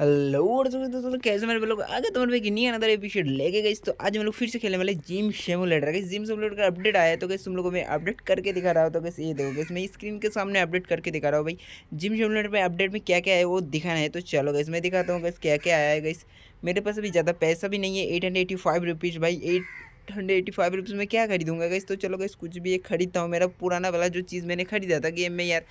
hello तो दोस्तों तो कैसे मेरे लोग आगे तुम्हारे तो भाई की नहीं अनदर एपिसोड लेके गई तो आज हम लोग फिर से खेलने वाले जिम शेमुलेटर का जिम सेमुलेटर का अपडेट आया तो कैसे तुम लोगों में अपडेट करके दिखा रहा हूँ तो कैसे ये देखो कैसे मैं स्क्रीन के सामने अपडेट करके दिखा रहा हूँ भाई जिम शेमुलेटर में अपडेट में क्या क्या है वो दिखाना है तो चलो गैस मैं दिखाता हूँ कैसे क्या क्या आया है गैस मेरे पास अभी ज़्यादा पैसा भी नहीं है eight hundred eighty five rupees भाई eight hundred eighty five rupees में क्या खरीदूंगा गई तो चलो गई कुछ भी एक खरीदता हूँ मेरा पुराना वाला जो चीज़ मैंने खरीदा था गेम में यार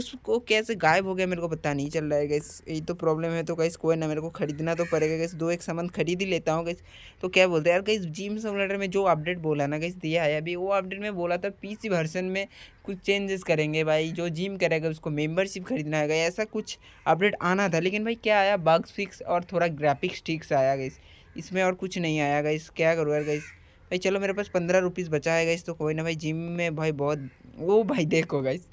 उसको कैसे गायब हो गया मेरे को पता नहीं चल रहा है गैस यही तो प्रॉब्लम है तो गई कोई ना मेरे को खरीदना तो पड़ेगा गैस दो एक सामान खरीद ही लेता हूँ गई तो क्या बोलते हैं यार कहीं जिम सिमुलेटर में जो अपडेट बोला ना गई दिया है अभी वो अपडेट में बोला था पी वर्सन में कुछ चेंजेस करेंगे भाई जो जिम करेगा उसको मेम्बरशिप खरीदना है ऐसा कुछ अपडेट आना था लेकिन भाई क्या आया बग्स फिक्स और थोड़ा ग्राफिक्स ठीक से आया गई इसमें और कुछ नहीं आया गई क्या करूँ यार गई भाई चलो मेरे पास पंद्रह रुपीज़ बचा है गाइस तो कोई ना भाई जिम में भाई बहुत वो भाई देखो गाइस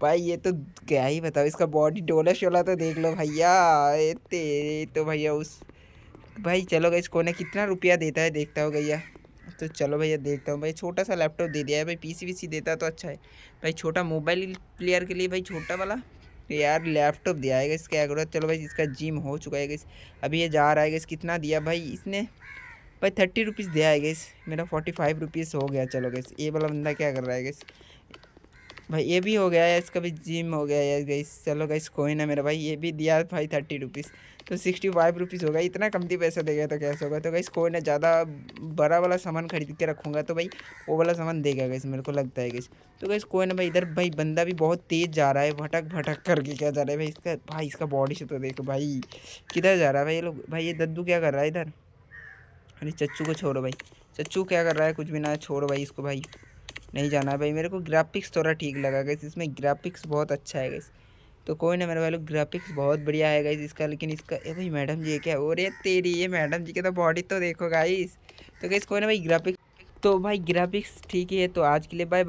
भाई ये तो क्या ही बताओ इसका बॉडी डोला शोला तो देख लो भैया तेरे तो भैया उस भाई चलो गाइस कोने कितना रुपया देता है देखता हो भैया तो चलो भैया देखता हूँ भाई छोटा सा लैपटॉप दे दिया है भाई पी सी देता तो अच्छा है भाई छोटा मोबाइल प्लेयर के लिए भाई छोटा वाला तो यार लैपटॉप दिया है इसका एग्रो चलो भाई इसका जिम हो चुका है इस अभी ये जा रहा है इस कितना दिया भाई इसने भाई थर्टी रुपीज़ दिया है गैस मेरा फोर्टी फाइव रुपीज़ हो गया चलो गैस ये वाला बंदा क्या कर रहा है गैस भाई ये भी हो गया है इसका भी जिम हो गया है गई चलो गई कोई ना मेरा भाई ये भी दिया भाई थर्टी रुपीज़ तो सिक्सटी फाइव रुपीज़ होगा इतना कमती पैसा देगा तो कैसे होगा तो गई कोई ना ज़्यादा बड़ा वाला सामान खरीद के रखूँगा तो भाई वो वाला सामान देगा गई मेरे को लगता है गई तो गई कोई ना भाई इधर भाई बंदा भी बहुत तेज़ जा रहा है भटक भटक करके क्या जा रहा है भाई इसका भाई इसका बॉडी से तो देखो भाई किधर जा रहा है भाई ये लोग भाई ये दद्दू क्या कर रहा है इधर अरे चच्चू को छोड़ो भाई चच्चू क्या कर रहा है कुछ भी ना छोड़ो भाई इसको भाई नहीं जाना भाई मेरे को ग्राफिक्स थोड़ा ठीक लगा गई इसमें ग्राफिक्स बहुत अच्छा है गई तो कोई ना मेरे वालों ग्राफिक्स बहुत बढ़िया है गई इसका लेकिन इसका ए भाई मैडम जी क्या और ये तेरी ये मैडम जी के तो बॉडी तो देखो गाई तो कैसे कोई ना भाई ग्राफिक्स तो भाई ग्राफिक्स ठीक ही है तो आज के लिए बाय